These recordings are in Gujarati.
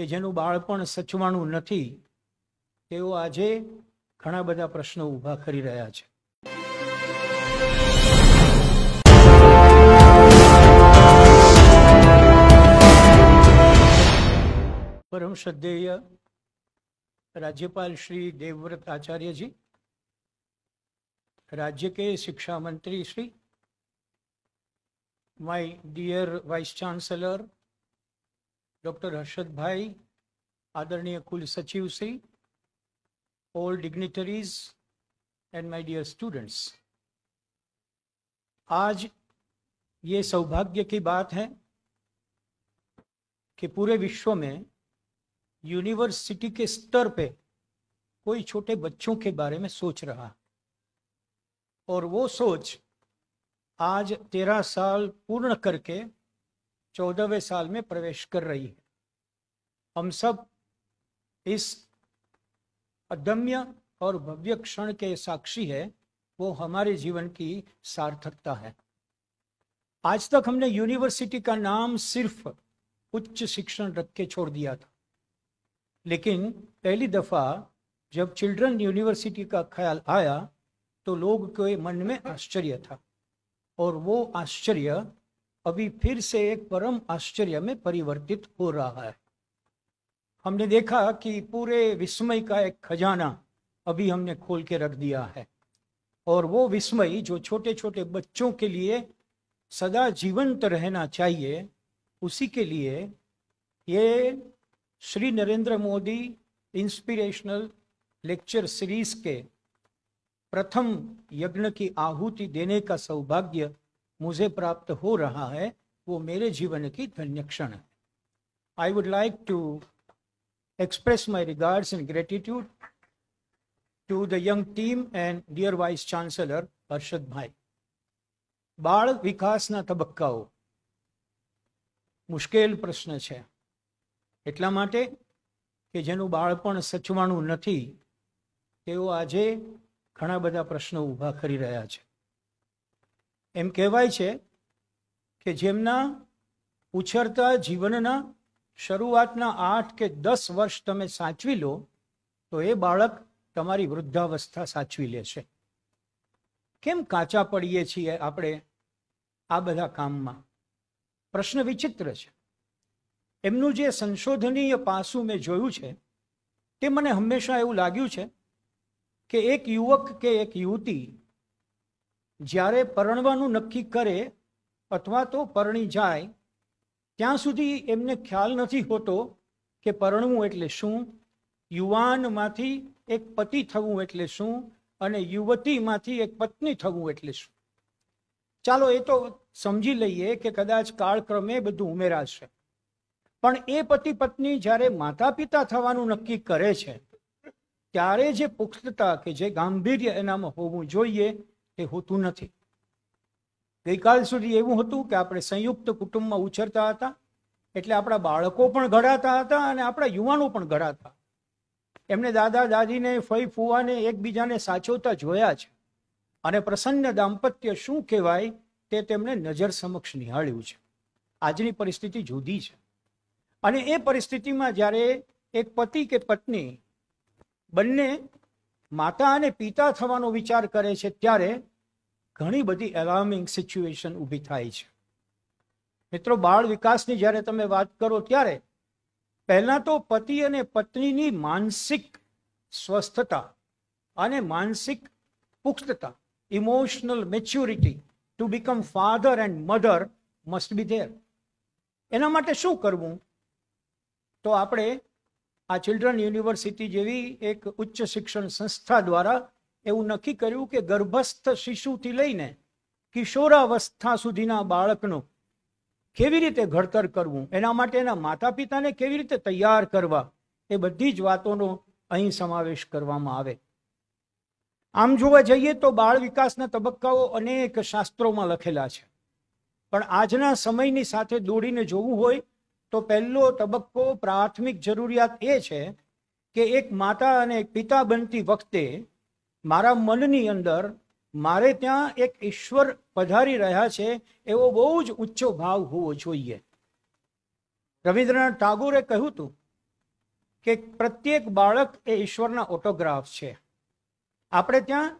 કે જેનું બાળપણ સચવાણું નથી તેઓ આજે ઘણા બધા પ્રશ્નો ઊભા કરી રહ્યા છે પરમ શ્રદ્ધેય રાજ્યપાલ શ્રી દેવવ્રત આચાર્યજી રાજ્ય કે શિક્ષા મંત્રી Shri Shri my vice vice Harshad bhai आदरणीय कुल सचिव Shri all dignitaries and my dear students आज ये सौभाग्य की बात है कि पूरे विश्व में यूनिवर्सिटी के स्तर पे कोई छोटे बच्चों के बारे में सोच रहा और वो सोच आज तेरह साल पूर्ण करके चौदहवें साल में प्रवेश कर रही है हम सब इस अदम्य और भव्य क्षण के साक्षी है वो हमारे जीवन की सार्थकता है आज तक हमने यूनिवर्सिटी का नाम सिर्फ उच्च शिक्षण रख के छोड़ दिया था लेकिन पहली दफा जब चिल्ड्रन यूनिवर्सिटी का ख्याल आया तो लोग के मन में आश्चर्य था और वो आश्चर्य अभी फिर से एक परम आश्चर्य में परिवर्तित हो रहा है हमने देखा कि पूरे विस्मय का एक खजाना अभी हमने खोल के रख दिया है और वो विस्मय जो छोटे छोटे बच्चों के लिए सदा जीवंत रहना चाहिए उसी के लिए ये Shri Narendra Modi inspirational lecture series के प्रथम यज्ञ की आहुति देने का सौभाग्य मुझे प्राप्त हो रहा है वो मेरे जीवन की धन्य क्षण है I would like to express my regards and gratitude to the young team and dear vice chancellor Harshadbhai બાળ વિકાસના તબક્કાઓ મુશ્કેલ પ્રશ્ન છે એટલા માટે કે જેનું બાળપણ સચવાણું નથી તેઓ આજે ઘણા બધા પ્રશ્નો ઊભા કરી રહ્યા છે એમ કહેવાય છે કે જેમના ઉછરતા જીવનના શરૂઆતના આઠ કે દસ વર્ષ તમે સાચવી લો તો એ બાળક તમારી વૃદ્ધાવસ્થા સાચવી લેશે કેમ કાચા પડીએ છીએ આપણે આ બધા કામમાં પ્રશ્ન વિચિત્ર છે એમનું જે સંશોધનીય પાસું મેં જોયું છે તે મને હંમેશા એવું લાગ્યું છે કે એક યુવક કે એક યુવતી જ્યારે પરણવાનું નક્કી કરે અથવા તો પરણી જાય ત્યાં સુધી એમને ખ્યાલ નથી હોતો કે પરણવું એટલે શું યુવાનમાંથી એક પતિ થવું એટલે શું અને યુવતીમાંથી એક પત્ની થવું એટલે શું ચાલો એ તો સમજી લઈએ કે કદાચ કાળક્રમે બધું ઉમેરાશે પણ એ પતિ પત્ની જ્યારે માતા પિતા થવાનું નક્કી કરે છે ત્યારે જે પુખ્તતા કે જે ગાંભીર્ય એનામાં હોવું જોઈએ એ હોતું નથી ગઈકાલ સુધી એવું હતું કે આપણે સંયુક્ત કુટુંબમાં ઉછરતા હતા એટલે આપણા બાળકો પણ ઘડાતા હતા અને આપણા યુવાનો પણ ઘડાતા એમને દાદા દાદીને ફઈ ફુવાને એકબીજાને સાચવતા જોયા છે અને પ્રસન્ન દાંપત્ય શું કહેવાય તે તેમણે નજર સમક્ષ નિહાળ્યું છે આજની પરિસ્થિતિ જુદી છે અને એ પરિસ્થિતિમાં જ્યારે એક પતિ કે પત્ની બંને માતા અને પિતા થવાનો વિચાર કરે છે ત્યારે ઘણી બધી એલાર્મિંગ સિચ્યુએશન ઊભી થાય છે મિત્રો બાળ વિકાસની જ્યારે તમે વાત કરો ત્યારે પહેલાં તો પતિ અને પત્નીની માનસિક સ્વસ્થતા અને માનસિક પુખ્તતા emotional maturity to become father and mother must be there એના માટે શું કરવું તો આપણે આ ચિલ્ડ્રન યુનિવર્સિટી જેવી એક ઉચ્ચ શિક્ષણ સંસ્થા દ્વારા એવું નક્કી કર્યું કે ગર્ભસ્થ શિશુથી લઈને કિશોરાવસ્થા સુધીના બાળકનું કેવી રીતે ઘડતર કરવું એના માટે એના માતા પિતાને કેવી રીતે તૈયાર કરવા એ બધી જ વાતોનો અહીં સમાવેશ કરવામાં આવે આમ જોવા જઈએ તો બાળ વિકાસના તબક્કાઓ અનેક શાસ્ત્રોમાં લખેલા છે પણ આજના સમયની સાથે દોડીને જોવું હોય તો પહેલો તબક્કો પ્રાથમિક જરૂરિયાત એ છે કે એક માતા અને એક પિતા બનતી વખતે મારા મનની અંદર મારે ત્યાં એક ઈશ્વર પધારી રહ્યા છે એવો બહુ જ ઊંચો ભાવ હોવો જોઈએ રવિન્દ્રનાથ ટાગોરે કહ્યું હતું કે પ્રત્યેક બાળક એ ઈશ્વરના ઓટોગ્રાફ છે આપણે ત્યાં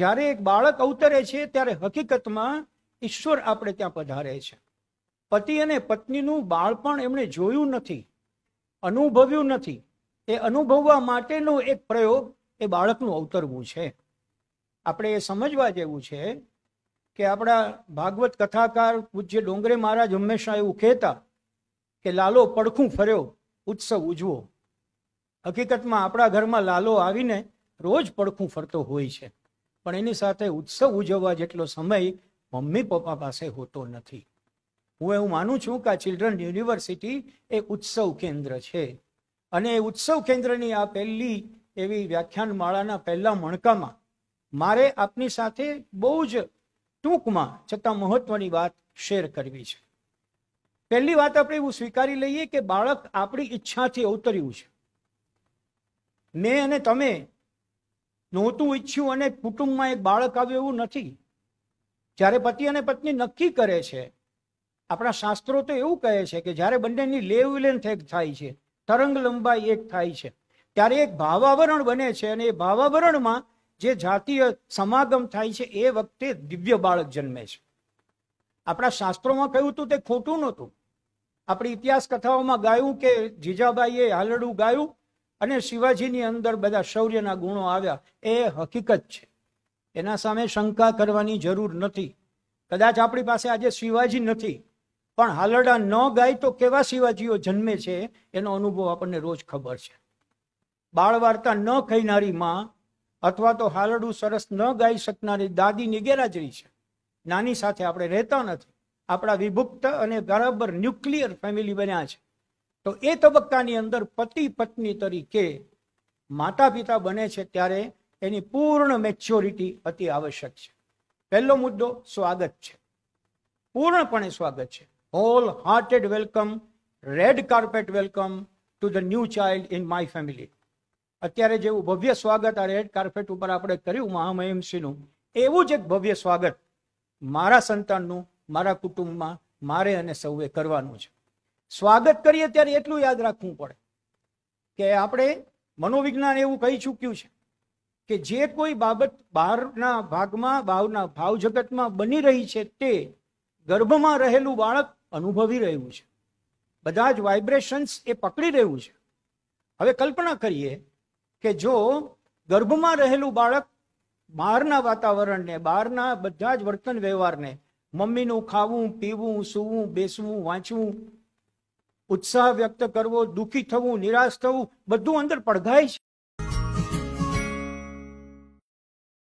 જ્યારે એક બાળક અવતરે છે ત્યારે હકીકતમાં ઈશ્વર આપણે ત્યાં પધારે છે પતિ અને પત્નીનું બાળપણ એમણે જોયું નથી અનુભવ્યું નથી એ અનુભવવા માટેનો એક પ્રયોગ એ બાળકનું અવતરવું છે આપણે એ સમજવા જેવું છે કે આપણા ભાગવત કથાકાર પૂજ્ય ડોંગરે મહારાજ હંમેશા એવું કહેતા કે લાલો પડખું ફર્યો ઉત્સવ ઉજવો હકીકતમાં આપણા ઘરમાં લાલો આવીને રોજ પડખું ફરતો હોય છે પણ એની સાથે ઉત્સવ ઉજવવા જેટલો સમય મમ્મી પપ્પા પાસે હોતો નથી હું એવું માનું છું કે આ ચિલ્ડ્રન યુનિવર્સિટી એ ઉત્સવ કેન્દ્ર છે અને એ ઉત્સવ કેન્દ્રની આ પહેલી એવી વ્યાખ્યાન માળાના પહેલા મણકામાં મારે આપની સાથે બહુ જ ટૂંકમાં છતાં મહત્વની વાત શેર કરવી છે પહેલી વાત આપણે એવું સ્વીકારી લઈએ કે બાળક આપણી ઈચ્છાથી અવતર્યું છે મેં અને તમે નહોતું ઈચ્છ્યું અને કુટુંબમાં એક બાળક આવ્યું એવું નથી જ્યારે પતિ અને પત્ની નક્કી કરે છે આપણા શાસ્ત્રો તો એવું કહે છે કે જ્યારે બંનેની લેવ લેન્થ એક થાય છે તરંગ લંબાઈ એક થાય છે ત્યારે એક ભાવાવરણ બને છે અને એ ભાવાવરણમાં જે જાતીય સમાગમ થાય છે એ વખતે દિવ્ય બાળક જન્મે છે આપણા શાસ્ત્રોમાં કહ્યું હતું તે ખોટું નહોતું આપણી ઇતિહાસ કથાઓમાં ગાયું કે જીજાબાઈએ હાલડું ગાયું અને શિવાજીની અંદર બધા શૌર્યના ગુણો આવ્યા એ હકીકત છે એના સામે શંકા કરવાની જરૂર નથી કદાચ આપણી પાસે આજે શિવાજી નથી પણ હાલરડા ન ગાય તો કેવા શિવાજીઓ જન્મે છે એનો અનુભવ આપણને રોજ ખબર છે બાળ વાર્તા ન કહેનારી માં અથવા તો હાલડું સરસ ન ગાઈ શકનારી દાદીની ગેરહાજરી છે નાની સાથે આપણે રહેતા નથી આપણા વિભુક્ત અને બરાબર ન્યુક્લિયર ફેમિલી બન્યા છે તો એ તબક્કાની અંદર પતિ પત્ની તરીકે માતા પિતા બને છે ત્યારે એની પૂર્ણ મેચ્યોરિટી અતિ આવશ્યક છે પહેલો મુદ્દો સ્વાગત છે પૂર્ણપણે સ્વાગત છે whole hearted welcome red carpet welcome to the new child in my family અત્યારે જેવું ભવ્ય સ્વાગત આ રેડ કાર્પેટ ઉપર આપણે કર્યું મહામહિમસિંહનું એવું જ એક ભવ્ય સ્વાગત મારા સંતાનનું મારા કુટુંબમાં મારે અને સૌએ કરવાનું છે સ્વાગત કરીએ ત્યારે એટલું યાદ રાખવું પડે કે આપણે મનોવિજ્ઞાન એવું કહી ચૂક્યું છે કે જે કોઈ બાબત બહારના ભાગમાં ભાવના ભાવ જગતમાં બની રહી છે તે ગર્ભમાં રહેલું બાળક અનુભવી રહ્યું છે બધા જ વાઇબ્રેશન્સ એ પકડી રહ્યું છે હવે કલ્પના કરીએ કે જો ગર્ભમાં રહેલું બાળક બહારના વાતાવરણને બહારના બધા જ વર્તન વ્યવહારને મમ્મીનું ખાવું પીવું સૂવું બેસવું વાંચવું ઉત્સાહ વ્યક્ત કરવો દુઃખી થવું નિરાશ થવું બધું અંદર પડઘાય છે